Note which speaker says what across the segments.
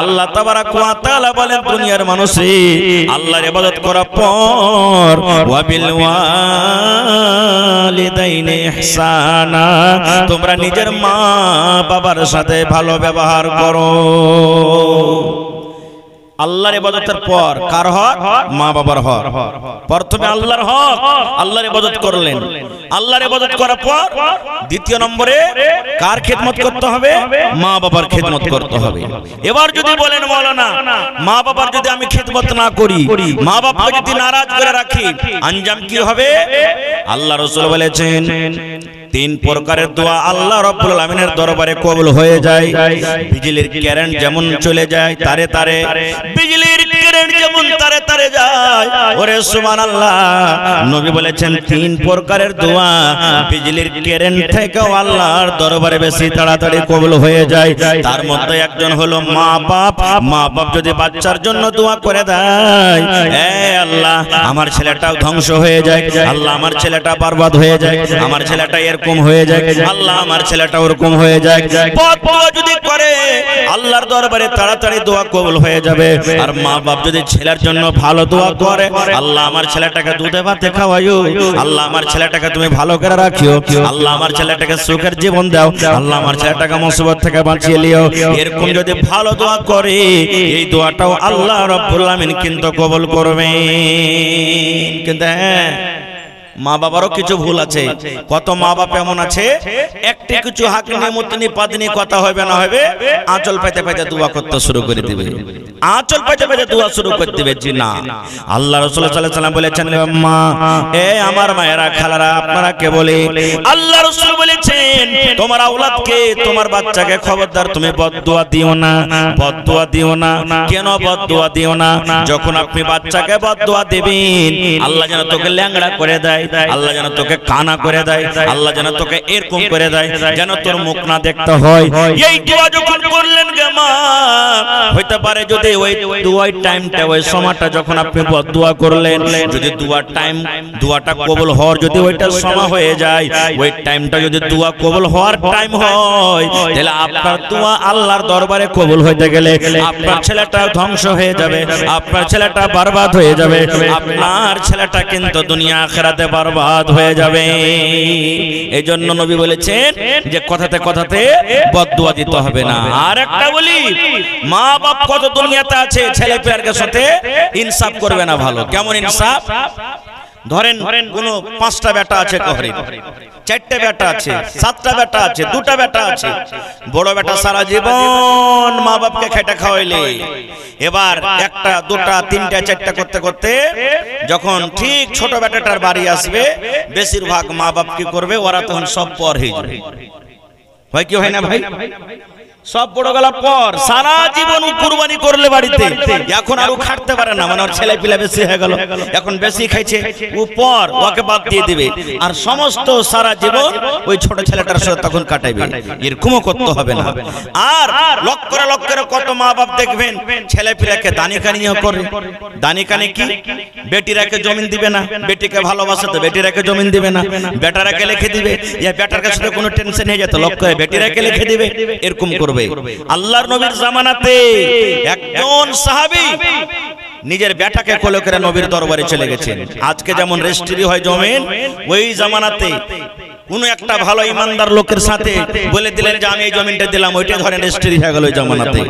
Speaker 1: আল্লাহ তাআলা বলেন দুনিয়ার মানুষে আল্লাহর ইবাদত করার পর ওয়াবিল ওয়ালিদাইনি ইহসানা তোমরা নিজের মা বাবার সাথে ভালো ব্যবহার করো আল্লাহর ইবাদতের পর কার হক মা বাবার হক প্রথমে আল্লাহর হক আল্লাহর ইবাদত করলেন আল্লাহর ইবাদত করার পর দ্বিতীয় নম্বরে কার খেদমত করতে হবে মা বাবার খেদমত করতে হবে এবার যদি বলেন মাওলানা মা বাবার যদি আমি খেদমত না করি মা বাবা যদি নারাজ করে রাখি আঞ্জাম কি হবে আল্লাহ রাসূল বলেছেন তিন প্রকারের দোয়া আল্লাহ রব্বুল আলামিনের দরবারে কবুল হয়ে যায় বিজলির কারেন্ট যেমন চলে যায় তারে তারে বিজলির কারেন্ট যেমন তারে তারে যায় ওরে সুবহানাল্লাহ নবী বলেছেন তিন প্রকারের দোয়া বিজলির কারেন্ট থেকেও আল্লাহর দরবারে বেশি তাড়াতাড়ি কবুল হয়ে যায় তার মধ্যে একজন হলো মা বাপ মা বাপ যদি বাচ্চার জন্য দোয়া করে দেয় এ আল্লাহ আমার ছেলেটাও ধ্বংস হয়ে যায় আল্লাহ আমার ছেলেটা বরবাদ হয়ে যায় আমার ছেলেটা এর এরকম হয়ে যায় আল্লাহ আমার ছেলেটা ওরকম হয়ে যায় পথ যদি করে আল্লাহর দরবারে তাড়াতাড়ি দোয়া কবুল হয়ে যাবে আর মা বাপ যদি ছেলের জন্য ভালো দোয়া করে আল্লাহ আমার ছেলেটাকে দুধে ভাতে খাওয়াইও আল্লাহ আমার ছেলেটাকে তুমি ভালো করে রাখিও আল্লাহ আমার ছেলেটাকে সুখের জীবন দাও আল্লাহ আমার ছেলেটাকে মুসিবত থেকে বাঁচিয়ে লিও এরকম যদি ভালো দোয়া করে এই দোয়াটাও আল্লাহ রব্বুল আমিন কিন্তু কবুল করবে কিন্তু হ্যাঁ মা বাবারও কিছু ভুল আছে কত মা বাপ এমন আছে একটি কিছু হাকিনি মতনি পাদিনি কথা হবে না হবে আঁচল পাইতে পাইতে দোয়া করতে শুরু করে দিবে আঁচল পাইতে পাইতে দোয়া শুরু করে দিবে জি না আল্লাহ রাসূলুল্লাহ সাল্লাল্লাহু আলাইহি সাল্লাম বলেছেন মা এ আমার মায়েরা খালারা আপনারা কে বলে আল্লাহ রাসূল বলেছেন তোমার আওলাদকে তোমার বাচ্চাকে খবরদার তুমি বদদোয়া দিও না বদদোয়া দিও না কেন বদদোয়া দিও না যখন আপনি বাচ্চাকে বদদোয়া দেবেন আল্লাহ যেন তোকে ল্যাংড়া করে দেয় আল্লাহ যেন তোকে কানা করে দেয় আল্লাহ যেন তোকে এরকম করে দেয় যেন তোর মুখ না দেখতে হয় এই দোয়া যখন করলেন গে মা হইতে পারে যদি ওই দোয়ার টাইমটা ওই সময়টা যখন আপনি দোয়া করলেন যদি দোয়ার টাইম দোয়াটা কবুল হওয়ার যদি ওইটা সময় হয়ে যায় ওই টাইমটা যদি দোয়া কবুল হওয়ার টাইম হয় তাহলে আপনার দোয়া আল্লাহর দরবারে কবুল হইতে গেলে আপনার ছেলেটা ধ্বংস হয়ে যাবে আপনার ছেলেটা বরবাদ হয়ে যাবে আপনার ছেলেটা কিন্তু দুনিয়া আখেরাতে বরবাদ হয়ে যাবে এই জন্য নবী বলেছেন যে কথাতে কথাতে বদুয়া দিতে হবে না আর একটা বলি মা বাপ কত দুনিয়াতে আছে ছেলে পেয়ারকে সাথে ইনসাফ করবে না ভালো কেমন ইনসাফ ধরেন কোন পাঁচটা বেটা আছে কহরে চারটে বেটা আছে সাতটা বেটা আছে দুটা বেটা আছে বড় বেটা সারা জীবন মা বাপকে খেটা খাওয়াইলে এবার একটা দুটা তিনটা চারটা করতে করতে যখন ঠিক ছোট বেটাটার বাড়ি আসবে বেশিরভাগ মা বাপ কি করবে ওরা তখন সব পর হয়ে যাবে হয় কি হয় না ভাই সব বড় গেলার পর সারা জীবন কুরবানি করলে বাড়িতে এখন আরো খাটতে পারে না মানে ওর ছেলে পিলা বেশি হয়ে গেল এখন বেশি খাইছে ও পর ওকে বাদ দিয়ে দিবে আর সমস্ত সারা জীবন ওই ছোট ছেলেটার সাথে তখন কাটাইবে এরকমও করতে হবে না আর লক্ষ্যরে লক্ষ্যরে কত মা বাপ দেখবেন ছেলে পিলাকে দানি কানিও করে দানি কানি কি বেটিরাকে জমিন দিবে না বেটিকে ভালোবাসে তো বেটিরাকে জমিন দিবে না বেটারাকে লিখে দিবে ইয়া বেটার কাছে কোনো টেনশন হয়ে যেত লক্ষ্য বেটিরাকে লিখে দিবে এরকম করবে করবে আল্লাহর নবীর জামানাতে একজন সাহাবি নিজের বেটাকে কোলে করে নবীর দরবারে চলে গেছেন আজকে যেমন রেজিস্ট্রি হয় জমিন ওই জামানাতে কোন একটা ভালো ইমানদার লোকের সাথে বলে দিলেন যে আমি এই জমিনটা দিলাম ওইটা ধরেন রেজিস্ট্রি হয়ে গেল ওই জামানাতে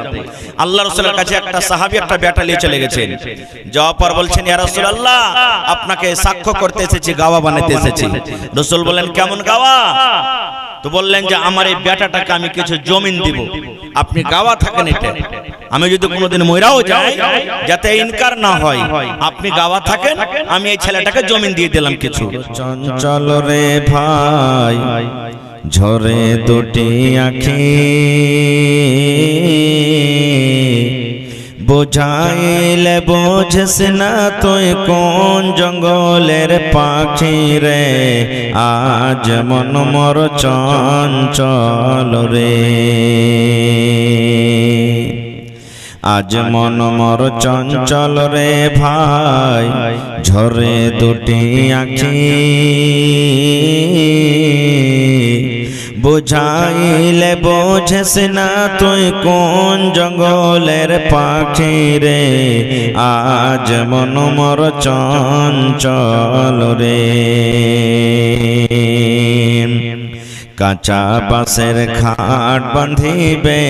Speaker 1: আল্লাহ রসুলের কাছে একটা সাহাবি একটা ব্যাটা নিয়ে চলে গেছেন যাওয়ার পর বলছেন ইয়া আল্লাহ আপনাকে সাক্ষ্য করতে এসেছি গাওয়া বানাতে এসেছি রসুল বলেন কেমন গাওয়া তো বললেন যে আমার এই বেটাটাকে আমি কিছু জমিন দিব আপনি গাওয়া থাকেন এটা আমি যদি কোনোদিন ময়রাও যাই যাতে ইনকার না হয় আপনি গাওয়া থাকেন আমি এই ছেলেটাকে জমিন দিয়ে দিলাম কিছু চঞ্চল রে ভাই ঝরে দুটি আখি বোঝাইলে বোঝস না তুই কোন জঙ্গলের পাখি রে আজ মন মর চঞ্চল রে আজ মন মর চঞ্চল রে ভাই ঝরে দুটি আঁখি বুঝাইলে বোঝেস না তুই কোন জঙ্গলের পাখি রে আজ মন মর চঞ্চল রে কাঁচা পাশের খাট বাঁধিবে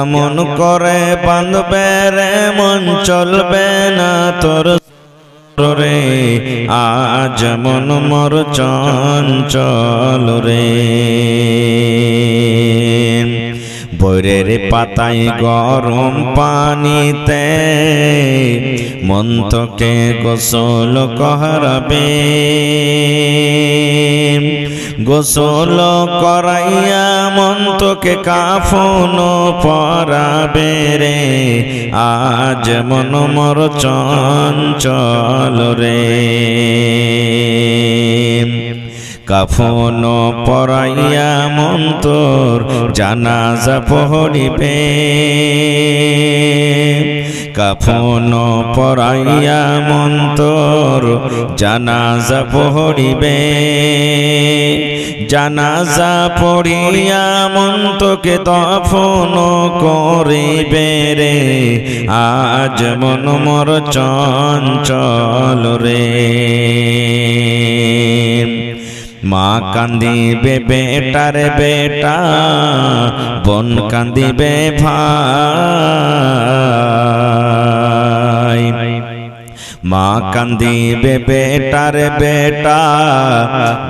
Speaker 1: এমন করে বাঁধবে রে মন চলবে না তোর রে আজ মন মর চঞ্চল রে বৈরের পাতায় গরম পানিতে মন্তকে গোসল কহরবে গোসল করাইয়া মন্তকে কাফন পরা রে আজ মন মর চঞ্চল রে কাফন পরাইয়া জানা যা জানাজা পহরিবে কাফন পরাইয়া মন্তর জানাজা পহরিবে জানাজা পড়িয়া মন্তকে দফন করি বেরে আজ মন মর চঞ্চল রে মা কান্দিবে বেটার বেটা বোন কান্দিবে ভা মা কান্দিবে বেটার বেটা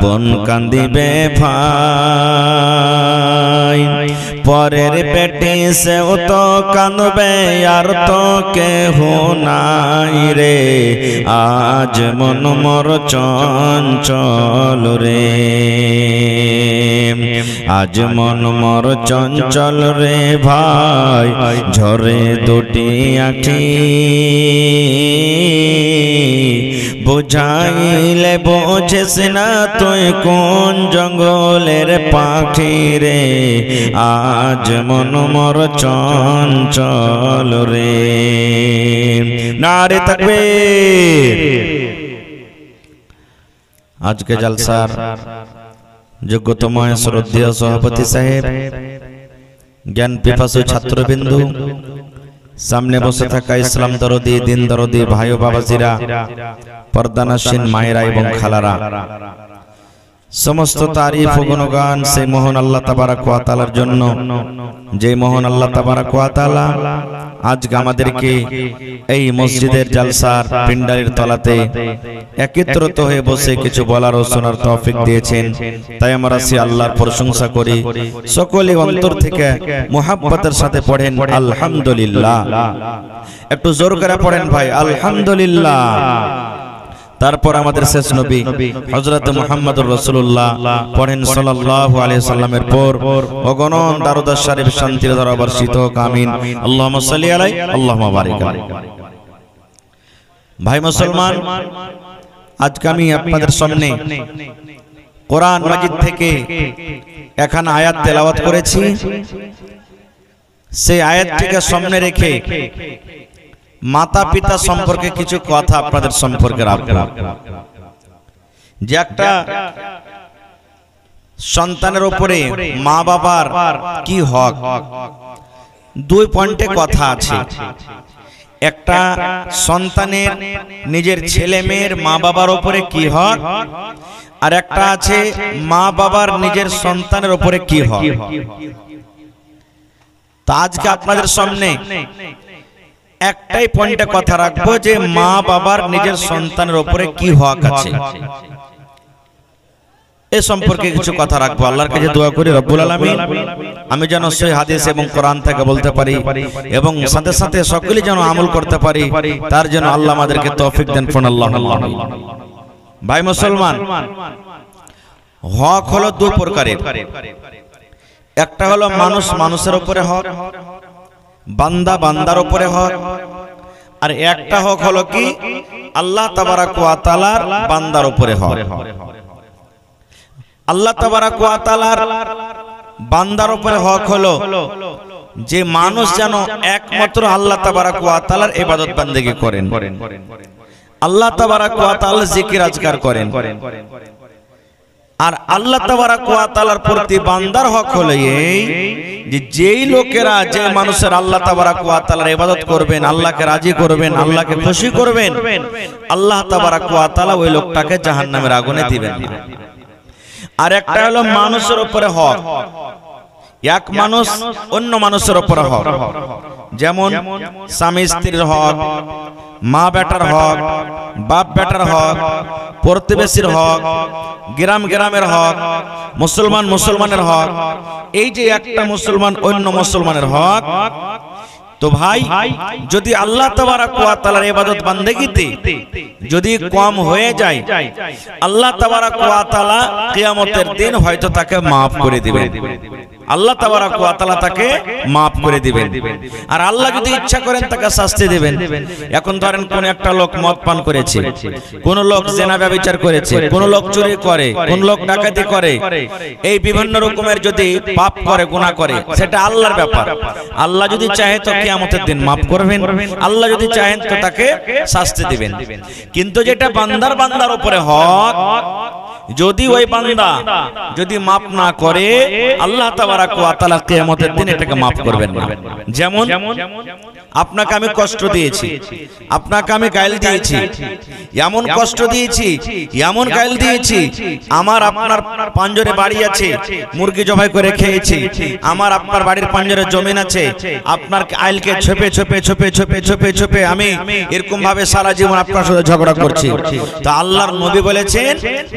Speaker 1: বোন কান্দিবে ভাই পরের পেটে সে তো কানবে আর তো কেহ নাই রে আজ মন মর চঞ্চল রে আজ মন মর চঞ্চল রে ভাই ঝরে দুটি আখি বুঝাইলে বোঝেস না তুই কোন জঙ্গলের পাখি রে আজ মন মর চঞ্চল রে নারে থাকবে আজকে জালসার যোগ্যতম শ্রদ্ধেয় সভাপতি সাহেব জ্ঞান পিপাসু ছাত্রবিন্দু সামনে বসে থাকা ইসলাম দরদি দিন দরদি ভাই বাবাজিরা পর্দানাসীন মায়েরা এবং খালারা সমস্ত তারিফ ও গুণগান সেই মোহন আল্লাহ তাবারা কোয়াতালার জন্য যে মোহন আল্লাহ তাবারা কোয়াতালা আজকে আমাদেরকে এই মসজিদের জালসার পিন্ডারের তলাতে একত্রিত হয়ে বসে কিছু বলার ও শোনার তৌফিক দিয়েছেন তাই আমরা সে আল্লাহর প্রশংসা করি সকলে অন্তর থেকে মোহাব্বতের সাথে পড়েন আলহামদুলিল্লাহ একটু জোর করে পড়েন ভাই আলহামদুলিল্লাহ তারপর আমাদের শেষ নবী হজরত মোহাম্মদ রসুল্লাহ পড়েন সাল্লাহ আলিয়া সাল্লামের পর অগণন দারুদার শারীফ শান্তির দ্বারা বর্ষিত কামিন আল্লাহ সাল্লি আলাই আল্লাহ ভাই মুসলমান আজকে আমি আপনাদের সামনে কোরআন মাজিদ থেকে এখানে আয়াত তেলাওয়াত করেছি সেই আয়াত থেকে সামনে রেখে মাতা পিতা সম্পর্কে কিছু কথা আপনাদের সম্পর্কে রাখবো যে একটা সন্তানের উপরে মা বাবার কি হক দুই পয়েন্টে কথা আছে একটা সন্তানের নিজের ছেলে মেয়ের মা বাবার উপরে কি হক আর একটা আছে মা বাবার নিজের সন্তানের উপরে কি হক তা আজকে আপনাদের সামনে একটাই পয়েন্টে কথা রাখবো যে মা বাবার নিজের সন্তানের উপরে কি হক আছে এ সম্পর্কে কিছু কথা রাখবো আল্লাহর কাছে দোয়া করি রব্বুল আলমিন আমি যেন সেই হাদিস এবং কোরআন থেকে বলতে পারি এবং সাথে সাথে সকলে যেন আমল করতে পারি তার জন্য আল্লাহ আমাদেরকে তৌফিক দেন ফোন আল্লাহ ভাই মুসলমান হক হলো দু প্রকারের একটা হলো মানুষ মানুষের উপরে হক বান্দা বান্দার উপরে হক আর একটা হক হলো কি আল্লাহ তালার বান্দার উপরে হক আল্লাহ তালার বান্দার উপরে হক হলো যে মানুষ যেন একমাত্র আল্লাহ তাবারাকালার এবাদত বান্দেগি করেন আল্লাহ তাবারাকাল জিকির আজকার করেন আর আল্লাহ তালার প্রতি বান্দার হক হলে এই যে যেই লোকেরা যে মানুষের আল্লাহ তাবারা কুয়াতালার ইবাদত করবেন আল্লাহকে রাজি করবেন আল্লাহকে খুশি করবেন আল্লাহ তাবারা কুয়াতালা ওই লোকটাকে জাহান্নামের আগুনে দিবেন আর একটা হলো মানুষের উপরে হক এক মানুষ অন্য মানুষের ওপর হক যেমন স্বামী স্ত্রীর হক মা বেটার হক বাপ বেটার হক প্রতিবেশীর হক গ্রাম গ্রামের হক মুসলমান মুসলমানের হক এই যে একটা মুসলমান অন্য মুসলমানের হক তো ভাই যদি আল্লাহ তালার এবাদত বান্দেগিতে যদি কম হয়ে যায় আল্লাহ তালা কেয়ামতের দিন হয়তো তাকে মাফ করে দিবে আল্লাহ তালা তাকে মাফ করে দিবেন আর আল্লাহ যদি ইচ্ছা করেন তাকে শাস্তি দিবেন এখন ধরেন কোন একটা লোক মদ পান করেছে কোন লোক জেনা ব্যবচার করেছে কোন লোক চুরি করে কোন লোক ডাকাতি করে এই বিভিন্ন রকমের যদি পাপ করে গুণা করে সেটা আল্লাহর ব্যাপার আল্লাহ যদি চাহে তো কে কেয়ামতের দিন মাফ করবেন আল্লাহ যদি চাহেন তো তাকে শাস্তি দিবেন কিন্তু যেটা বান্দার বান্দার উপরে হক যদি ওই বান্দা যদি মাফ না করে আল্লাহ তাআলা কিয়ামতের দিন এটাকে মাফ করবেন না যেমন আপনাকে আমি কষ্ট দিয়েছি আপনাকে আমি গাইল দিয়েছি এমন কষ্ট দিয়েছি এমন গাইল দিয়েছি আমার আপনার পাঞ্জরে বাড়ি আছে মুরগি জবাই করে খেয়েছি আমার আপনার বাড়ির পাঞ্জরে জমিন আছে আপনার আইল থেকে ছোপে ছোপে ছোপে ছোপে ছোপে ছোপে আমি এরকম ভাবে সারা জীবন আপনার সাথে ঝগড়া করছি তো আল্লাহর নবী বলেছেন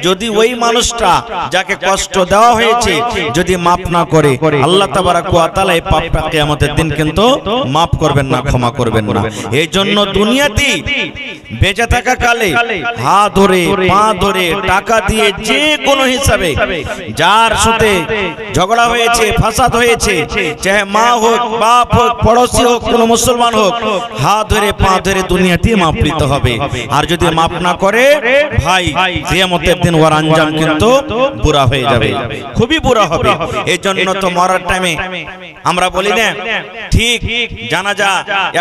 Speaker 1: যদি ওই মানুষটা যাকে কষ্ট দেওয়া হয়েছে যদি মাফ না করে আল্লাহ তাবারাক ওয়া তাআলা এই পাপটা কিয়ামতের দিন কিন্তু মাফ করবেন না ক্ষমা করবেন না এই জন্য দুনিয়াতে বেঁচে থাকা কালে হাত ধরে পা ধরে টাকা দিয়ে যে কোনো হিসাবে যার সাথে ঝগড়া হয়েছে ফাসাদ হয়েছে চাহে মা হোক বাপ হোক পড়োশী হোক কোন মুসলমান হোক হাত ধরে পা ধরে দুনিয়াতে মাপৃত হবে আর যদি মাপ না করে ভাই কিয়ামতের দিন ওর আঞ্জাম কিন্তু বুড়া হয়ে যাবে খুবই বুড়া হবে এই জন্য তো মরার টাইমে আমরা বলি না ঠিক জানাজা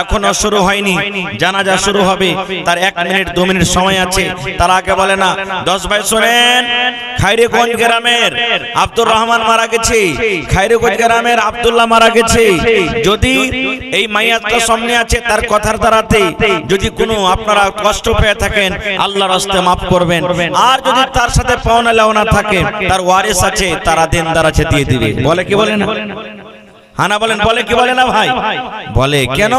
Speaker 1: এখনো শুরু হয়নি জানাজা শুরু হবে তার এক মিনিট দু মিনিট সময় আছে তার আগে বলে না দশ ভাই শোনেন খাইরেগঞ্জ গ্রামের আব্দুর রহমান মারা গেছে খাইরেগঞ্জ গ্রামের আবদুল্লাহ মারা গেছে যদি এই মাইয়াতটা সামনে আছে তার কথার দ্বারাতে যদি কোনো আপনারা কষ্ট পেয়ে থাকেন আল্লাহর হস্তে মাফ করবেন আর যদি তার সাথে পাওনা লেওনা থাকে তার ওয়ারিস আছে তারা দেনদার আছে দিয়ে দিবে বলে কি বলে না হানা বলেন বলে কি বলে না ভাই বলে কেন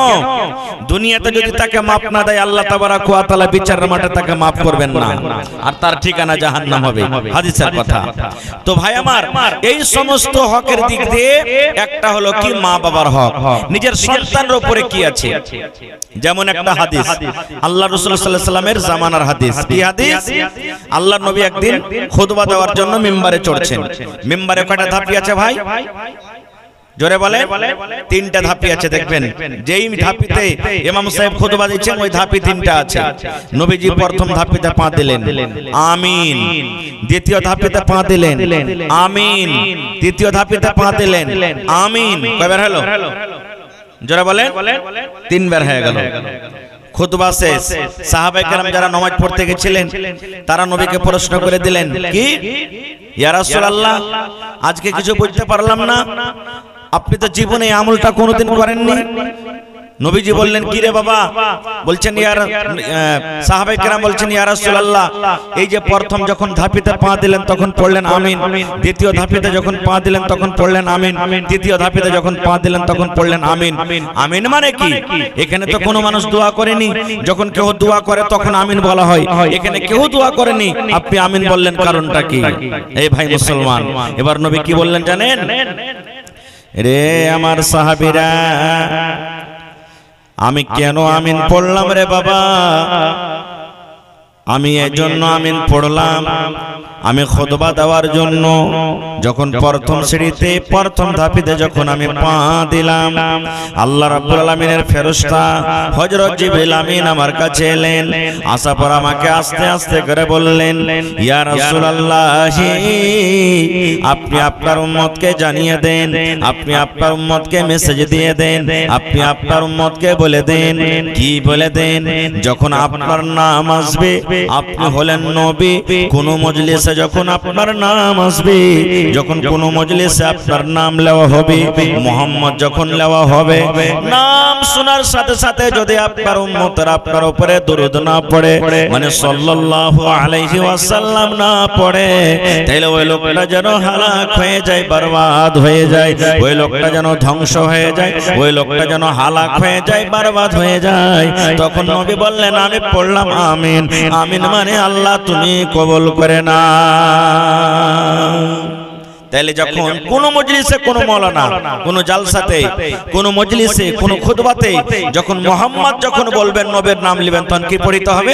Speaker 1: দুনিয়াতে যদি তাকে মাপ না দেয় আল্লাহ তাবারাক ওয়া বিচারের মাঠে তাকে মাপ করবেন না আর তার ঠিকানা জাহান্নাম হবে হাদিসের কথা তো ভাই আমার এই সমস্ত হকের দিক দিয়ে একটা হলো কি মা বাবার হক নিজের সন্তানের উপরে কি আছে যেমন একটা হাদিস আল্লাহ রসুল সাল্লামের জামানার হাদিস কি হাদিস আল্লাহর নবী একদিন খুদবা দেওয়ার জন্য মেম্বারে চড়ছেন মেম্বারে কয়টা ধাপি আছে ভাই জোরে বলে তিনটা ধাপি আছে দেখবেন যেই ধাপিতে ইমাম সাহেব খুতবা দিচ্ছেন ওই ধাপি তিনটা আছে নবীজি প্রথম ধাপিতে পা দিলেন আমিন দ্বিতীয় ধাপিতে পা দিলেন আমিন তৃতীয় ধাপিতে পা দিলেন আমিন কয়বার হলো জোরে বলে তিনবার হয়ে গেল খুতবা শেষ সাহাবায়ে কেরাম যারা নামাজ পড়তে গেছিলেন তারা নবীকে প্রশ্ন করে দিলেন কি ইয়া রাসূলুল্লাহ আজকে কিছু বুঝতে পারলাম না আপনি তো জীবনে আমলটা কোনোদিন করেননি
Speaker 2: নবীজি বললেন কি রে বাবা বলছেন ইয়ার সাহাবাই কেরাম বলছেন ইয়া
Speaker 1: এই যে প্রথম যখন ধাপিতে পা দিলেন তখন পড়লেন আমিন দ্বিতীয় ধাপিতে যখন পা দিলেন তখন পড়লেন আমিন তৃতীয় ধাপিতে যখন পা দিলেন তখন পড়লেন আমিন আমিন মানে কি এখানে তো কোনো মানুষ দোয়া করেনি যখন কেউ দোয়া করে তখন আমিন বলা হয় এখানে কেউ দোয়া করেনি আপনি আমিন বললেন কারণটা কি এই ভাই মুসলমান এবার নবী কি বললেন জানেন রে আমার সাহাবিরা আমি কেন আমিন পড়লাম রে বাবা আমি এজন্য আমিন পড়লাম আমি খোদবা দেওয়ার জন্য যখন প্রথম সিঁড়িতে প্রথম ধাপিতে যখন আমি পা দিলাম আল্লাহ রাব্বুল আলামিনের ফেরস্তা হযরত জিবরিল আমিন আমার কাছে এলেন আসা পর আমাকে আস্তে আস্তে করে বললেন ইয়া রাসূলুল্লাহি আপনি আপনার উম্মতকে জানিয়ে দেন আপনি আপনার উম্মতকে মেসেজ দিয়ে দেন আপনি আপনার উম্মতকে বলে দেন কি বলে দেন যখন আপনার নাম আসবে আপনি হলেন নবী কোন মজলিসে যখন আপনার নাম আসবে যখন কোন মজলিসে আপনার নাম নেওয়া হবে মোহাম্মদ যখন নেওয়া হবে নাম শোনার সাথে সাথে যদি আপনার উম্মতের আপনার উপরে দরুদ না পড়ে মানে, মানে সাল্লাল্লাহু আলাইহি ওয়াসাল্লাম না পড়ে তাহলে ওই লোকটা যেন হালাক হয়ে যায় बर्बाद হয়ে যায় ওই লোকটা যেন ধ্বংস হয়ে যায় ওই লোকটা যেন হালাক হয়ে যায় बर्बाद হয়ে যায় তখন নবী বললেন আমি পড়লাম আমিন আমিন মানে আল্লাহ তুমি কবল করে না তাহলে যখন কোন মজলিসে কোন মৌলানা কোন জালসাতে কোন মজলিসে কোন খুদবাতে যখন মোহাম্মদ যখন বলবেন নবের নাম নেবেন তখন কি পড়িতে হবে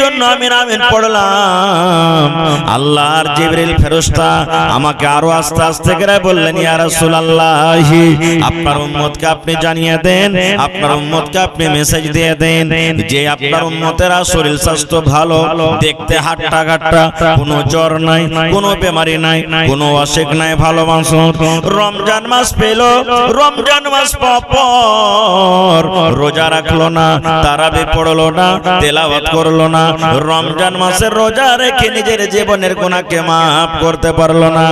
Speaker 1: জন্য আমি রামের পড়লাম আল্লাহর জিবরিল ফেরস্তা আমাকে আরো আস্তে আস্তে করে বললেন ইয়া আপনার উম্মতকে আপনি জানিয়ে দেন আপনার উম্মতকে আপনি মেসেজ দিয়ে দেন যে আপনার শরীর স্বাস্থ্য ভালো দেখতে কোনো জ্বর নাই কোনো বেমারি নাই কোনো অসুখ নাই ভালো রমজান মাস পেল রমজান মাস পর রোজা রাখলো না তারাবি পড়লো না তেলাওয়াত করলো না রমজান মাসের রোজা রেখে নিজের জীবনের গুণাকে মাফ করতে পারলো না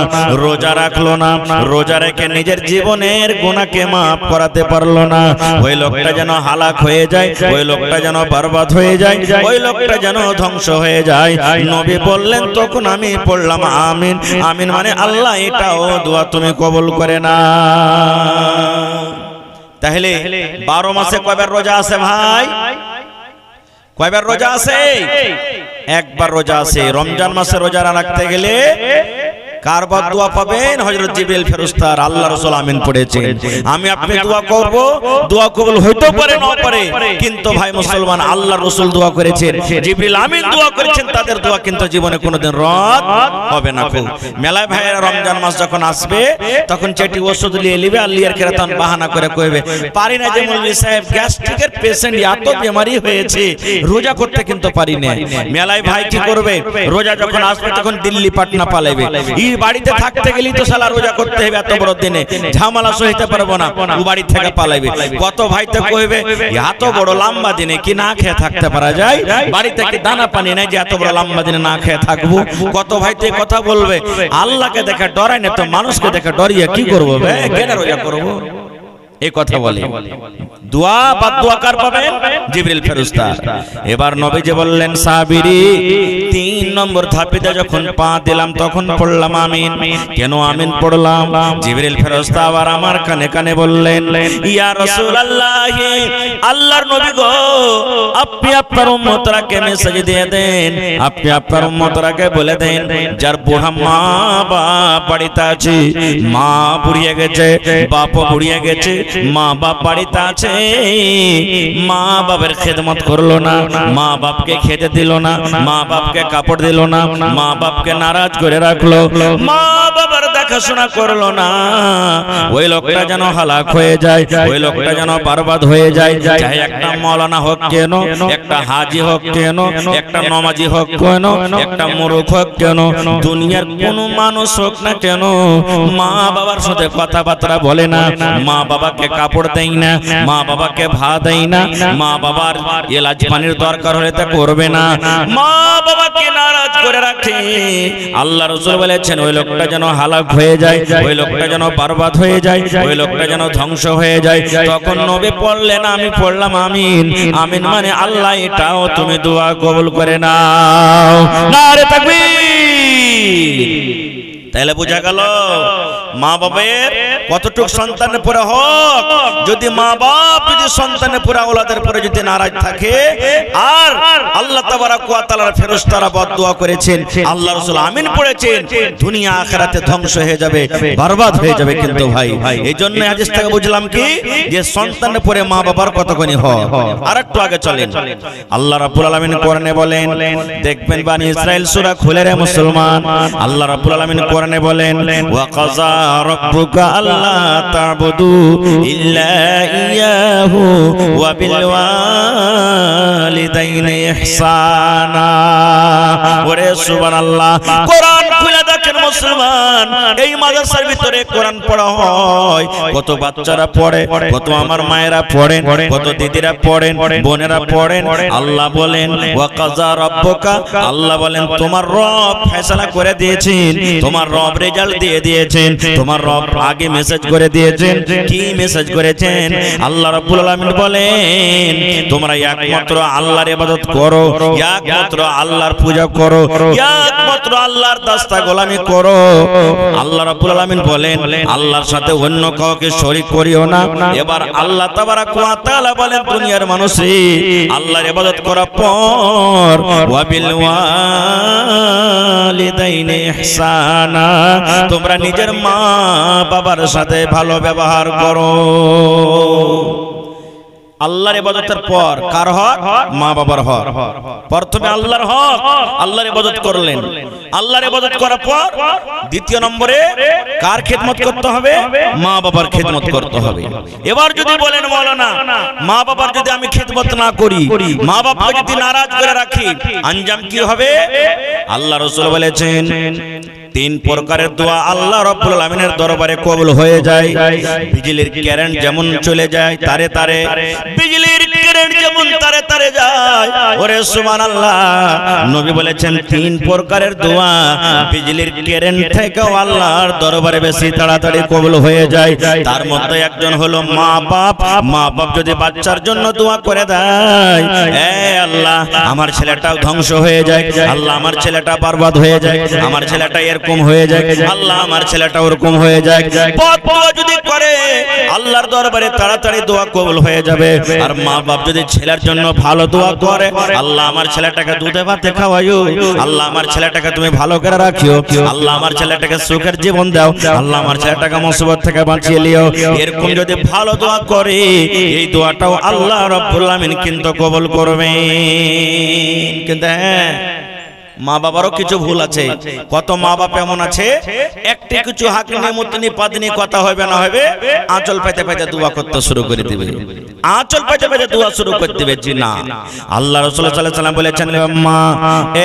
Speaker 1: রোজা রাখলো না রোজা রেখে নিজের জীবনের গুণাকে মাফ করাতে পারলো না ওই লোকটা যেন হালাক হয়ে যায় ওই লোকটা যেন বরবাদ হয়ে যায় ওই লোকটা যেন ধ্বংস হয়ে যায় নবী বললেন তখন আমি পড়লাম আমিন আমিন মানে আল্লাহ এটাও দোয়া তুমি কবল করে না তাহলে বারো মাসে কয়বার রোজা আছে ভাই কয়বার রোজা আছে একবার রোজা আছে রমজান মাসে রোজা রাখতে গেলে কার বাদ দোয়া পাবেন হযরত জিবরাইল ফেরেশতার আল্লাহ রাসূল আমিন পড়েছে আমি আপনি দোয়া করব দোয়া কবুল হইতে পারে না পারে কিন্তু ভাই মুসলমান আল্লাহ রাসূল দোয়া করেছেন জিবরাইল আমিন দোয়া করেছেন তাদের দোয়া কিন্তু জীবনে কোনোদিন রদ হবে না কো মেলায় ভাই রমজান মাস যখন আসবে তখন চেটি ওষুধ নিয়ে নেবে আর লিয়ার কেরাতন বাহানা করে কইবে পারি না যে মৌলী সাহেব গ্যাস্ট্রিকের পেশেন্ট এত বিমারি হয়েছে রোজা করতে কিন্তু পারি না মেলায় ভাই কি করবে রোজা যখন আসবে তখন দিল্লি পাটনা পালাবে বাড়িতে থাকতে তো সালা রোজা করতে হবে এত বড় দিনে সহিতে পারবো না ও বাড়ি থেকে পালাইবে কত ভাইতে কইবে এত বড় লম্বা দিনে কি না খেয়ে থাকতে পারা যায় বাড়িতে কি দানা পানি নাই যে এত বড় লম্বা দিনে না খেয়ে থাকবো কত ভাইতে কথা বলবে আল্লাহকে দেখে ডরাই না তো মানুষকে দেখে ডরিয়ে কি করবো কেন রোজা করবো এই কথা বলে দোয়া বা দোয়াকার পাবে জিবরিল ফেরেশতা এবার নবী যে বললেন সাবিরি তিন নম্বর ধাপিতে যখন পা দিলাম তখন পড়লাম আমিন কেন আমিন পড়লাম জিবরিল ফেরেশতা আবার আমার কানে কানে বললেন ইয়া রাসূলুল্লাহ আল্লাহর নবী গো আপনি আপনার উম্মতরাকে মেসেজ দিয়ে দেন আপনি আপনার উম্মতরাকে বলে দেন যার বুড়া মা বা বাড়িতে আছে মা বুড়িয়ে গেছে বাপ বুড়িয়ে গেছে মা বাপ বাড়িতে আছে মা বাবার খেদমত করলো না মা বাপকে খেতে দিল না মা বাপকে কাপড় দিল না মা বাপকে নারাজ করে রাখলো মা বাবার দেখাশোনা করলো না ওই লোকটা যেন হালাক হয়ে যায় ওই লোকটা যেন বরবাদ হয়ে যায় চাই একটা মৌলানা হোক কেন একটা হাজি হোক কেন একটা নমাজি হোক কেন একটা মুরুখ হোক কেন দুনিয়ার কোনো মানুষ হোক না কেন মা বাবার সাথে কথাবার্তা বলে না মা বাবাকে বাবাকে কাপড় দেয় না মা বাবাকে ভাত দেয় না মা বাবার এলাজ পানির দরকার হলে তা করবে না মা বাবাকে নারাজ করে রাখে আল্লাহ রসুল বলেছেন ওই লোকটা যেন হালাক হয়ে যায় ওই লোকটা যেন বরবাদ হয়ে যায় ওই লোকটা যেন ধ্বংস হয়ে যায় তখন নবী পড়লেন আমি পড়লাম আমিন আমিন মানে আল্লাহ এটাও তুমি দোয়া কবুল করে নাও না রে তাকবীর তাহলে বোঝা গেল মা বাবের কতটুক সন্তান পুরা হোক যদি মা বাপ যদি সন্তান পুরা ওলাদের পরে যদি নারাজ থাকে আর আল্লাহ তাবারাকালার ফেরোজ তারা বদুয়া করেছেন আল্লাহ রসুল আমিন পড়েছেন দুনিয়া আখেরাতে ধ্বংস হয়ে যাবে বরবাদ হয়ে যাবে কিন্তু ভাই ভাই এই জন্য আদেশ থেকে বুঝলাম কি যে সন্তান পরে মা বাবার কতখানি হয় আর একটু আগে চলেন আল্লাহ রাব্বুল আলামিন কোরআনে বলেন দেখবেন বানি ইসরাইল সূরা খুলে রে মুসলমান আল্লাহ রাব্বুল আলামিন কোরআনে বলেন ওয়া কাযা ربك ألا تعبدوا إلا إياه وبالوالدين إحسانا ورسول الله قرآن كل মুসলমান এই মাদ্রাসার ভিতরে কোরআন পড়া হয় কত বাচ্চারা পড়ে কত আমার মায়েরা পড়েন কত দিদিরা পড়েন বোনেরা পড়েন আল্লাহ বলেন ওয়াকাজা রব্বকা আল্লাহ বলেন তোমার রব ফয়সালা করে দিয়েছেন তোমার রব রেজাল্ট দিয়ে দিয়েছেন তোমার রব আগে মেসেজ করে দিয়েছেন কি মেসেজ করেছেন আল্লাহ রাব্বুল আলামিন বলেন তোমরা একমাত্র আল্লাহর ইবাদত করো একমাত্র আল্লাহর পূজা করো একমাত্র আল্লাহর দাস্তা গোলামি করো করো আল্লাহ রাব্বুল আলামিন বলেন আল্লাহর সাথে অন্য কাউকে শরীক করিও না এবার আল্লাহ তাবারাক ওয়া তাআলা বলেন দুনিয়ার মানুষে আল্লাহর ইবাদত করা পর ওয়া বিল ওয়ালিদাইনি ইহসানা তোমরা নিজের মা বাবার সাথে ভালো ব্যবহার করো আল্লাহর ইবাদতের পর কার হক মা বাবার হক প্রথমে আল্লাহর হক আল্লাহর ইবাদত করলেন আল্লাহর ইবাদত করার পর দ্বিতীয় নম্বরে কার খেদমত করতে হবে মা বাবার খেদমত করতে হবে এবার যদি বলেন বলো না মা বাবার যদি আমি খেদমত না করি মা বাবা যদি নারাজ করে রাখি আঞ্জাম কি হবে আল্লাহ রাসূল বলেছেন তিন প্রকারের দোয়া আল্লাহ রব্বুল আলমিনের দরবারে কবুল হয়ে যায় বিজলির কারেন্ট যেমন চলে যায় তারে তারে বিজলির কারেন্ট যেমন তারে যায় ওরে সুমান আল্লাহ নবী বলেছেন তিন প্রকারের দোয়া বিজলির থেকেও আল্লাহর দরবারে বেশি তাড়াতাড়ি কবল হয়ে যায় তার মধ্যে একজন হলো মা বাপ মা বাপ যদি বাচ্চার জন্য দোয়া করে দেয় এ আল্লাহ আমার ছেলেটাও ধ্বংস হয়ে যায় আল্লাহ আমার ছেলেটা বরবাদ হয়ে যায় আমার ছেলেটা এরকম হয়ে যায় আল্লাহ আমার ছেলেটা ওরকম হয়ে যায় যদি করে আল্লাহর দরবারে তাড়াতাড়ি দোয়া কবল হয়ে যাবে আর মা বাপ যদি ছেলের জন্য ভালো ভালো দোয়া করে আল্লাহ আমার ছেলেটাকে দুধে ভাতে খাওয়াইও আল্লাহ আমার ছেলেটাকে তুমি ভালো করে রাখিও আল্লাহ আমার ছেলেটাকে সুখের জীবন দাও আল্লাহ আমার ছেলেটাকে মুসিবত থেকে বাঁচিয়ে লিও এরকম যদি ভালো দোয়া করে এই দোয়াটাও আল্লাহ রব্বুল আমিন কিন্তু কবল করবে কিন্তু হ্যাঁ মা বাবারও কিছু ভুল আছে কত মা বাপ এমন আছে একটি কিছু হাকিনি মুতনি পাদিনি কথা হবে না হবে আঁচল পাইতে পাইতে দোয়া করতে শুরু করে দিবে আঁচল পাইতে পাইতে দোয়া শুরু করে দিবে জি না আল্লাহ রাসূল সাল্লাল্লাহু বলেছেন মা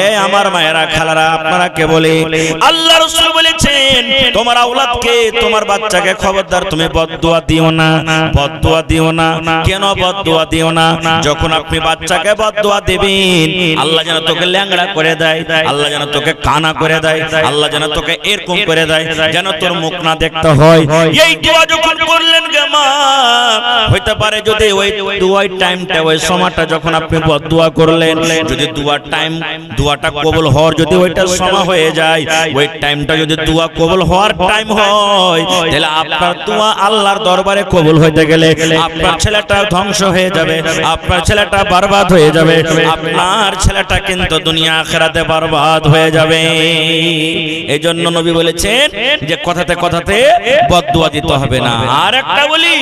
Speaker 1: এ আমার মায়েরা খালারা আপনারা কে বলে আল্লাহ রসুল বলেছেন তোমার আওলাদকে তোমার বাচ্চাকে খবরদার তুমি বদুয়া দিও না বদুয়া দিও না কেন বদুয়া দিও না যখন আপনি বাচ্চাকে বদুয়া দেবেন আল্লাহ যেন তোকে ল্যাংড়া করে দেয় আল্লাহ যেন তোকে কানা করে দেয় আল্লাহ যেন তোকে এরকম করে দেয় যেন তোর মুখ না দেখতে হয় এই দোয়া যখন করলেন মা হইতে পারে যদি ওই দোয়ার টাইমটা ওই সময়টা যখন আপনি দোয়া করলেন যদি দোয়ার টাইম দোয়াটা কবুল হওয়ার যদি ওইটা সময় হয়ে যায় ওই টাইমটা যদি দোয়া কবুল হওয়ার টাইম হয় তাহলে আপনার দোয়া আল্লাহর দরবারে কবুল হইতে গেলে আপনার ছেলেটা ধ্বংস হয়ে যাবে আপনার ছেলেটা বরবাদ হয়ে যাবে আপনার ছেলেটা কিন্তু দুনিয়া আখেরাতে বরবাদ হয়ে যাবে এই জন্য নবী বলেছেন যে কথাতে কথাতে বদুয়া দিতে হবে না আর একটা বলি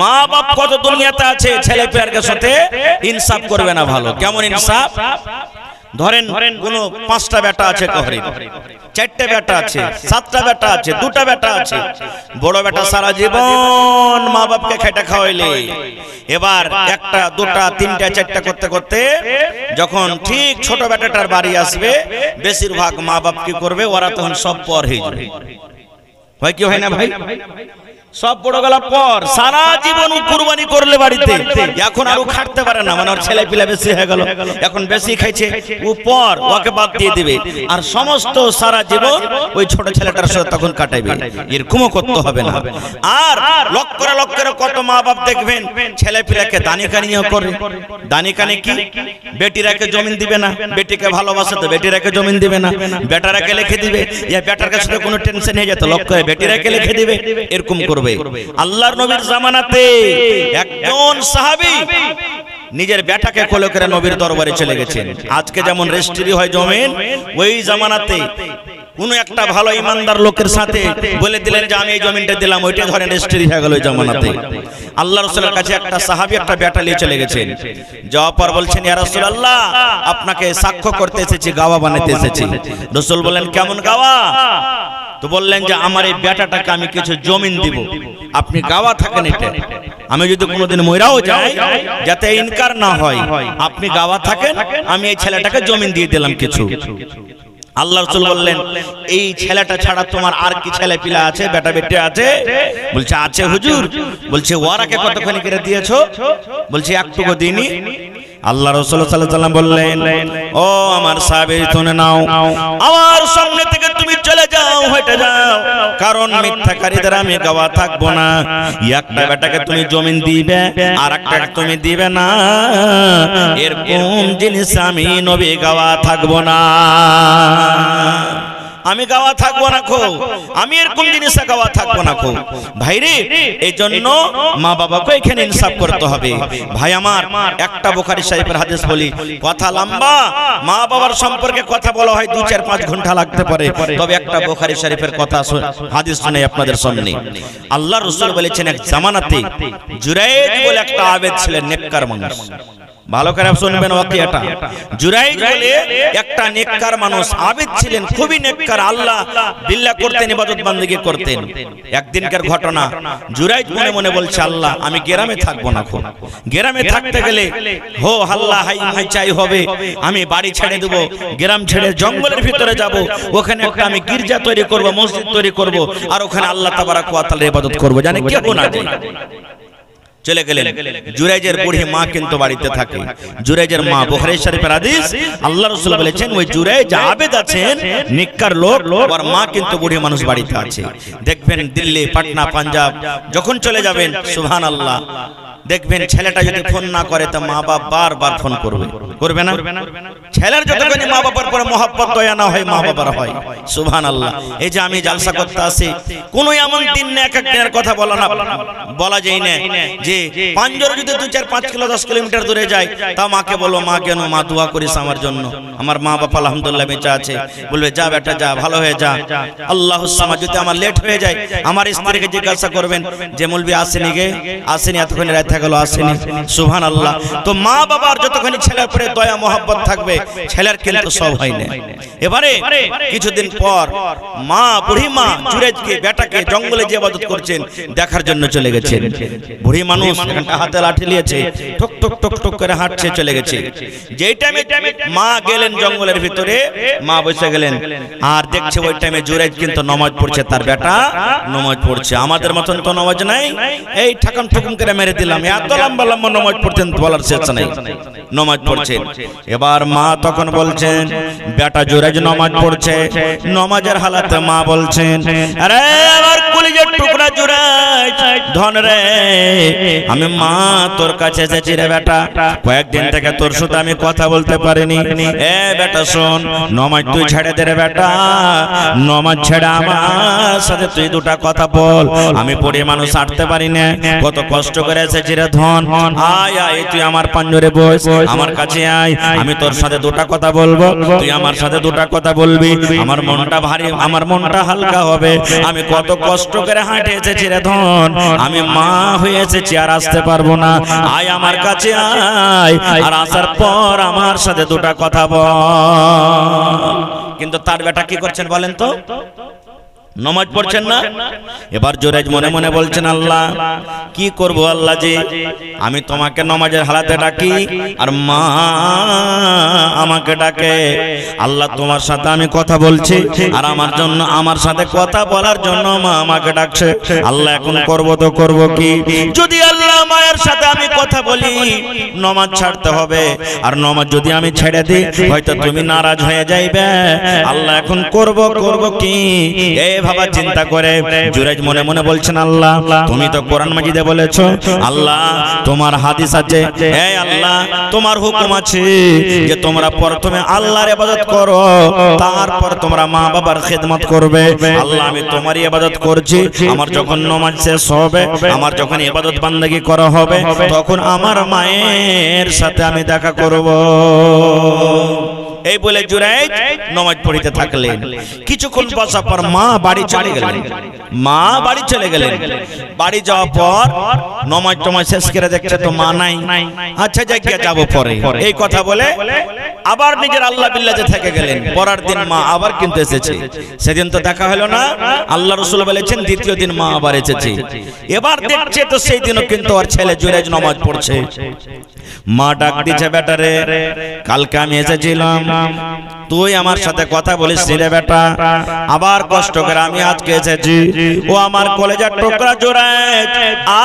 Speaker 1: মা বাপ কত দুনিয়াতে আছে ছেলে পেয়ারকে সাথে ইনসাফ করবে না ভালো কেমন ইনসাফ ধরেন কোন পাঁচটা বেটা আছে কহরির চারটে বেটা আছে সাতটা বেটা আছে দুটা বেটা আছে বড় বেটা সারা জীবন মা বাপকে খেটে খাওয়াইলে এবার একটা দুটা তিনটা চারটা করতে করতে যখন ঠিক ছোট বেটাটার বাড়ি আসবে বেশিরভাগ মা বাপ কি করবে ওরা তখন সব পর হয়ে যাবে হয় কি হয় না ভাই সব বড় গেলার পর সারা জীবন কুরবানি করলে বাড়িতে এখন আরো খাটতে পারে না মানে ওর ছেলে পিলা বেশি হয়ে গেল এখন বেশি খাইছে উপর ওকে বাদ দিয়ে দিবে আর সমস্ত সারা জীবন ওই ছোট ছেলেটার সাথে তখন কাটাইবে এরকমও করতে হবে না আর লক্ষ্যরে লক্ষ্যরে কত মা বাপ দেখবেন ছেলে পিলাকে দানি কানিও করে দানি কানি কি বেটিরাকে জমিন দিবে না বেটিকে ভালোবাসে তো বেটিরাকে জমিন দিবে না বেটারাকে লিখে দিবে ইয়া বেটার কাছে কোনো টেনশন হয়ে যেত লক্ষ্যে বেটিরাকে লিখে দিবে এরকম করে করবে আল্লাহর নবীর জামানাতে একজন সাহাবি নিজের ব্যাটাকে কোলে করে নবীর দরবারে চলে গেছেন আজকে যেমন রেজিস্ট্রি হয় জমিন ওই জামানাতে কোন একটা ভালো ইমানদার লোকের সাথে বলে দিলেন যে আমি এই জমিনটা দিলাম ওইটা ধরেন রেজিস্ট্রি হয়ে গেল ওই জামানাতে আল্লাহ রসুলের কাছে একটা সাহাবি একটা ব্যাটা নিয়ে চলে গেছেন যাওয়ার পর বলছেন ইয়া আল্লাহ আপনাকে সাক্ষ্য করতে এসেছি গাওয়া বানাতে এসেছি রসুল বলেন কেমন গাওয়া তো বললেন যে আমার এই বেটাটাকে আমি কিছু জমিন দিব আপনি গাওয়া থাকেন এটা আমি যদি কোনোদিন ময়রাও যাই যাতে ইনকার না হয় আপনি গাওয়া থাকেন আমি এই ছেলেটাকে জমিন দিয়ে দিলাম কিছু আল্লাহ রসুল বললেন এই ছেলেটা ছাড়া তোমার আর কি ছেলে পিলা আছে বেটা বেটে আছে বলছে আছে হুজুর বলছে ওয়ারাকে কতখানি করে দিয়েছো বলছে একটুকু দিনই আল্লাহ রসুল সাল্লাম বললেন ও আমার সাহেব শুনে নাও আমার সামনে থেকে তুমি চলে যাও হেঁটে যাও কারণ মিথ্যাকারীদের আমি গাওয়া থাকবো না একটা বেটাকে তুমি জমিন দিবে আর একটা তুমি দিবে না এরকম জিনিস আমি নবী গাওয়া থাকবো না আমি গাওয়া থাকবো না খো আমি এরকম জিনিসটা গাওয়া থাকবো না খো ভাইরে এই জন্য মা বাবাকে এখানে ইনসাফ করতে হবে ভাই আমার একটা বোখারি সাহেবের হাদিস বলি কথা লম্বা মা বাবার সম্পর্কে কথা বলা হয় দু চার পাঁচ ঘন্টা লাগতে পারে তবে একটা বোখারি শরীফের কথা হাদিস শুনে আপনাদের সামনে আল্লাহ রসুল বলেছেন এক জামানাতে জুরাইজ বলে একটা আবেদ ছিলেন নেককার মানুষ ভালো করে শুনবেন ওয়াকিয়াটা জুরাই বলে একটা নেককার মানুষ আবিদ ছিলেন খুবই নেককার আল্লাহ বিল্লাহ করতেন ইবাদত বান্দিকে করতেন একদিনকার ঘটনা জুরাই মনে মনে বলছে আল্লাহ আমি গ্রামে থাকবো না খুব গ্রামে থাকতে গেলে হো আল্লাহ হাই হাই চাই হবে আমি বাড়ি ছেড়ে দেব গ্রাম ছেড়ে হ্যাঁ, জঙ্গলের ভিতরে যাব ওখানে একটা আমি গির্জা তৈরি করব মসজিদ তৈরি করব আর ওখানে আল্লাহ তাবারাক ওয়া তাআলার ইবাদত করব জানে কেউ না চলে গেলেন জুরাইজের বুড়ি মা কিন্তু বাড়িতে থাকে জুরাইজের মা বুখারী শরীফের হাদিস আল্লাহ রাসূল বলেছেন ওই জুরাইজ আবেদ আছেন নিক্কার লোক আর মা কিন্তু বুড়ি মানুষ বাড়িতে আছে দেখবেন দিল্লি পাটনা পাঞ্জাব যখন চলে যাবেন সুবহানাল্লাহ দেখবেন ছেলেটা যদি ফোন না করে তা মা বাপ বারবার ফোন করবে করবে না ছেলের যতক্ষণ মা বাবার পরে মহাব্বত দয়া না হয় মা বাবার হয় সুবহান আল্লাহ এই যে আমি জালসা করতে আসি কোন এমন দিন না এক দিনের কথা বলা না বলা যায় না যে পাঞ্জর যদি দু চার পাঁচ কিলো দশ কিলোমিটার দূরে যায় তা মাকে বলবো মা কেন মা দোয়া করিস আমার জন্য আমার মা বাপ আলহামদুলিল্লাহ বেঁচে আছে বলবে যা বেটা যা ভালো হয়ে যা আল্লাহ যদি আমার লেট হয়ে যায় আমার স্ত্রীকে জিজ্ঞাসা করবেন যে মুলবি আসেনি গে আসেনি এতক্ষণ রাত দেখা গেল আসেনি সুহান আল্লাহ তো মা বাবার যতখানি ছেলের উপরে দয়া মহাব্বত থাকবে ছেলের কিন্তু সব হয় না এবারে কিছুদিন পর মা বুড়ি মা জুরেজকে বেটাকে জঙ্গলে যে আবাদত করছেন দেখার জন্য চলে গেছেন বুড়ি মানুষ এখানটা হাতে লাঠি নিয়েছে ঠক ঠক ঠক ঠক করে হাঁটছে চলে গেছে যেই টাইমে মা গেলেন জঙ্গলের ভিতরে মা বসে গেলেন আর দেখছে ওই টাইমে জুরেজ কিন্তু নমাজ পড়ছে তার বেটা নমাজ পড়ছে আমাদের মতন তো নমাজ নাই এই ঠাকাম ঠাকুম করে মেরে দিলাম আমি এত লম্বা লম্বা নমাজ পড়ছেন বলার শেষ নেই নামাজ পড়ছেন এবার মা তখন বলছেন বেটা জোরে যে নামাজ পড়ছে নামাজের হালাতে মা বলছেন আরে এবার কলিজের টুকরা জোরাজ ধন রে আমি মা তোর কাছে এসেছি রে বেটা কয়েকদিন থেকে তোর সাথে আমি কথা বলতে পারিনি এ বেটা শোন নমাজ তুই ছেড়ে দে রে বেটা নমাজ ছেড়ে আমার সাথে তুই দুটা কথা বল আমি পড়ে মানুষ আটতে পারি না কত কষ্ট করে এসেছি রে ধন আয় আয় তুই আমার পাঞ্জরে বস আমার কাছে আয় আমি তোর সাথে দুটা কথা বলবো তুই আমার সাথে দুটা কথা বলবি আমার মনটা ভারী আমার মনটা হালকা হবে আমি কত কষ্ট করে হাঁটে এসেছি রে ধন আমি মা হয়ে চেয়ার আসতে পারবো না আয় আমার কাছে আয় আর আসার পর আমার সাথে দুটা কথা বল কিন্তু তার বেটা কি করছেন বলেন তো নমাজ পড়ছেন না এবার জোরেজ মনে মনে বলছেন আল্লাহ কি করব আল্লাহ যে আমি তোমাকে নমাজের হালাতে ডাকি আর মা আমাকে ডাকে আল্লাহ তোমার সাথে আমি কথা বলছি আর আমার জন্য আমার সাথে কথা বলার জন্য মা আমাকে ডাকছে আল্লাহ এখন করব তো করব কি যদি আল্লাহ মা সাথে আমি কথা বলি নমাজ ছাড়তে হবে আর নমাজ যদি আমি ছেড়ে দিই হয়তো তুমি নারাজ হয়ে যাইবে আল্লাহ এখন করব করব কি এই ভাবা চিন্তা করে জুরাইজ মনে মনে বলছেন আল্লাহ তুমি তো কোরআন মাজিদে বলেছো আল্লাহ তোমার হাদিস আছে এই আল্লাহ তোমার হুকুম আছে যে তোমরা প্রথমে আল্লাহর ইবাদত করো তারপর তোমরা মা বাবার খিদমত করবে আল্লাহ আমি তোমারই ইবাদত করছি আমার যখন নমাজ শেষ হবে আমার যখন ইবাদত বান্দাগি করা হবে হবে তখন আমার মায়ের সাথে আমি দেখা করব এই বলে জুরাইজ নমাজ পড়িতে থাকলেন কিছুক্ষণ বসা পর মা বাড়ি চলে গেলেন মা বাড়ি চলে গেলেন বাড়ি যাওয়ার পর নমাজ টমাজ শেষ করে দেখছে তো মা নাই আচ্ছা যাই কি যাবো পরে এই কথা বলে আবার নিজের আল্লাহ বিল্লাতে থেকে গেলেন পরের দিন মা আবার কিনতে এসেছে সেদিন তো দেখা হলো না আল্লাহ রসুল বলেছেন দ্বিতীয় দিন মা আবার এসেছে এবার দেখছে তো সেই দিনও কিন্তু আর ছেলে জুরাইজ নমাজ পড়ছে মা ডাক দিছে বেটারে কালকে আমি এসেছিলাম তুই আমার সাথে কথা বলিস রে বেটা আবার কষ্ট করে আমি আজকে এসেছি ও আমার কলেজের টোকরা জোড়ায়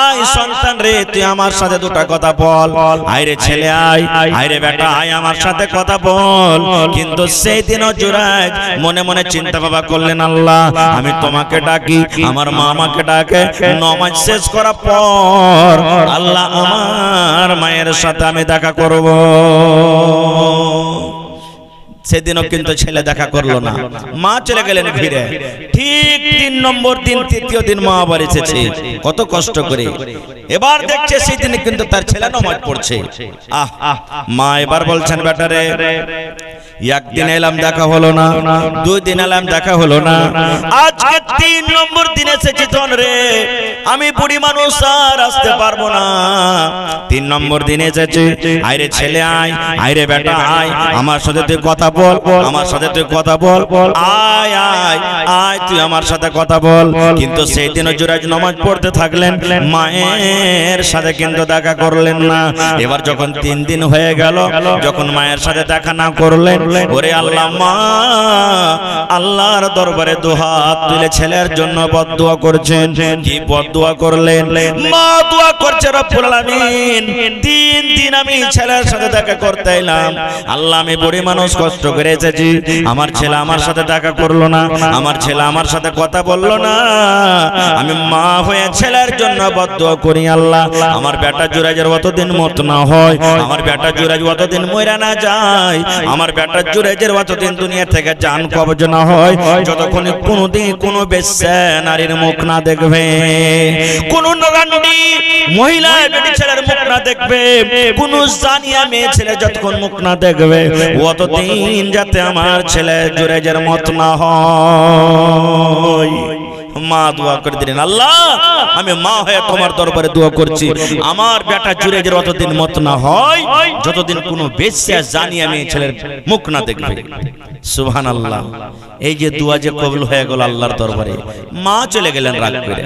Speaker 1: আয় সন্তান রে তুই আমার সাথে দুটো কথা বল আয় রে ছেলে আয় আয় রে বেটা আয় আমার সাথে কথা বল কিন্তু সেই দিনও জোড়ায় মনে মনে চিন্তা বাবা করলেন আল্লাহ আমি তোমাকে ডাকি আমার মা আমাকে ডাকে নমাজ শেষ করার পর আল্লাহ আমার মায়ের সাথে আমি দেখা করব সেদিনও কিন্তু ছেলে দেখা করলো না মা চলে গেলেন ফিরে ঠিক তিন নম্বর দিন তৃতীয় দিন মা আবার এসেছে কত কষ্ট করে এবার দেখছে সেই দিনে কিন্তু তার ছেলে নমাজ পড়ছে আহ মা এবার বলছেন ব্যাটারে একদিন এলাম দেখা হলো না দুই দিন এলাম দেখা হলো না আজকে তিন নম্বর দিন এসেছি ধন রে আমি বুড়ি মানুষ আর আসতে পারবো না তিন নম্বর দিন এসেছে আইরে ছেলে আয় আইরে বেটা আয় আমার সাথে তুই কথা বল আমার সাথে তুই কথা বল আয় আয় আয় তুই আমার সাথে কথা বল কিন্তু সেই দিন জুরাজ নমাজ পড়তে থাকলেন মায়ের সাথে কিন্তু দেখা করলেন না এবার যখন তিন দিন হয়ে গেল যখন মায়ের সাথে দেখা না করলেন ওরে আল্লাহ মা আল্লাহর দরবারে দুহাত তুলে ছেলের জন্য বদুয়া করছেন কি বদুয়া করলেন মা দোয়া করছে রব্বুল আলামিন তিন দিন আমি ছেলের সাথে দেখা করতে এলাম আল্লাহ আমি বুড়ি মানুষ কষ্ট কষ্ট করে এসেছি আমার ছেলে আমার সাথে দেখা করলো না আমার ছেলে আমার সাথে কথা বললো না আমি মা হয়ে ছেলের জন্য বদ্ধ করি আল্লাহ আমার বেটা জুরাজের অতদিন মত না হয় আমার বেটা জুরাজ অতদিন ময়রা না যায় আমার বেটা জুরাজের অতদিন দুনিয়া থেকে যান কবজ না হয় যতক্ষণ কোনোদিন কোনো বেশ নারীর মুখ না দেখবে কোনো নরান্ডি মহিলা ছেলের মুখ না দেখবে কোনো জানিয়া মেয়ে ছেলে যতক্ষণ মুখ না দেখবে অতদিন কোনোদিন যাতে আমার ছেলে জুরেজের মত না হয় মা দোয়া করে দিলেন আল্লাহ আমি মা হয়ে তোমার দরবারে দোয়া করছি আমার বেটা জুড়ে যে অতদিন মত না হয় যতদিন কোনো বেশ্যা জানি আমি ছেলের মুখ না দেখবে সুহান আল্লাহ এই যে দোয়া যে কবুল হয়ে গেল আল্লাহর দরবারে মা চলে গেলেন রাগ করে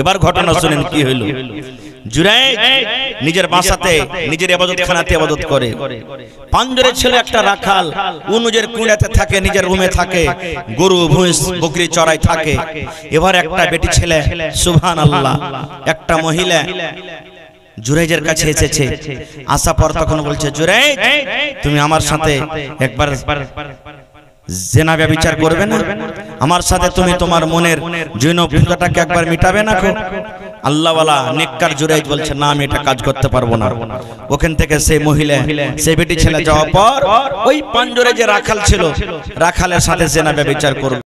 Speaker 1: এবার ঘটনা শুনেন কি হইল নিজের বাসাতে নিজের আবাদত করে পাঞ্জরের ছেলে একটা রাখাল ও নিজের কুড়াতে থাকে নিজের রুমে থাকে গরু ভুঁস বকরি চড়াই থাকে এবার একটা বেটি ছেলে সুবহান আল্লাহ একটা মহিলা জুরাইজের কাছে এসেছে আসা পর তখন বলছে জুরাই তুমি আমার সাথে একবার জেনা বিচার করবে না আমার সাথে তুমি তোমার মনের জৈন ভূতাটাকে একবার মিটাবে না আল্লাহওয়ালা নেককার জুরাইজ বলছে না আমি এটা কাজ করতে পারবো না ওখান থেকে সেই মহিলা সে বেটি ছেলে যাওয়ার পর ওই পাঞ্জরে যে রাখাল ছিল রাখালের সাথে জেনাবে বিচার করবে